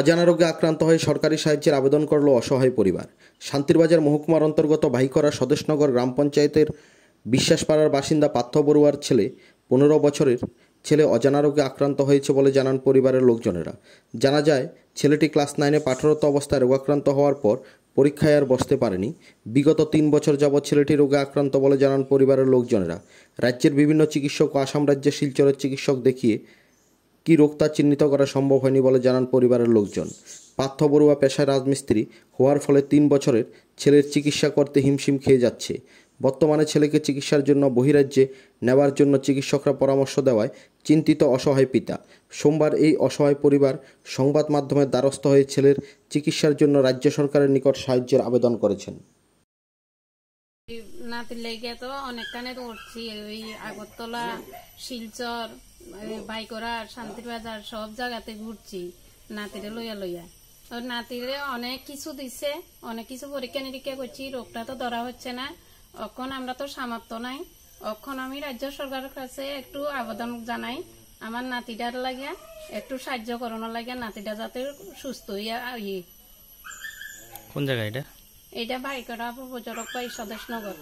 অজানা রোগে আক্রান্ত হয়ে সরকারি সাহায্যের আবেদন করল অসহায় পরিবার শান্তিরবাজার মহকুমার অন্তর্গত ভাইকরা স্বদেশনগর গ্রাম পঞ্চায়েতের বিশ্বাসপাড়ার বাসিন্দা পার্থ বড়ুয়ার ছেলে পনেরো বছরের ছেলে অজানা রোগে আক্রান্ত হয়েছে বলে জানান পরিবারের লোকজনেরা জানা যায় ছেলেটি ক্লাস নাইনে পাঠরত অবস্থায় রোগাক্রান্ত হওয়ার পর পরীক্ষায় আর বসতে পারেনি বিগত তিন বছর যাবৎ ছেলেটি রোগে আক্রান্ত বলে জানান পরিবারের লোকজনেরা রাজ্যের বিভিন্ন চিকিৎসক ও আসাম রাজ্যের শিলচরের চিকিৎসক দেখিয়ে কি রোগ তা চিহ্নিত করা সম্ভব হয়নি বলে জানান পরিবারের লোকজন পার্থ বড়ুয়া পেশায় রাজমিস্ত্রি হওয়ার ফলে তিন বছরের ছেলের চিকিৎসা করতে হিমশিম খেয়ে যাচ্ছে বর্তমানে ছেলেকে চিকিৎসার জন্য বহিরাজ্যে নেওয়ার জন্য চিকিৎসকরা পরামর্শ দেওয়ায় চিন্তিত অসহায় পিতা সোমবার এই অসহায় পরিবার সংবাদ মাধ্যমে দ্বারস্থ হয়ে ছেলের চিকিৎসার জন্য রাজ্য সরকারের নিকট সাহায্যের আবেদন করেছেন লেগে তো অনেকখানে ওই আগরতলা শিলচর বাইকরা শান্তির বাজার সব জায়গাতে ঘুরছি নাতিরে লইয়া লইয়া ওর নাতিরে অনেক কিছু দিছে অনেক কিছু পরীক্ষা নিরীক্ষা করছি রোগটা তো ধরা হচ্ছে না অখন আমরা তো সামর্থ্য নাই অখন আমি রাজ্য সরকারের কাছে একটু আবেদন জানাই আমার নাতিটার লাগে একটু সাহায্য করানো লাগে নাতিটা যাতে সুস্থ হইয়া ইয়ে। কোন জায়গায় এটা এটা ভাই করা পূজা রক্ষা সদস্যনগর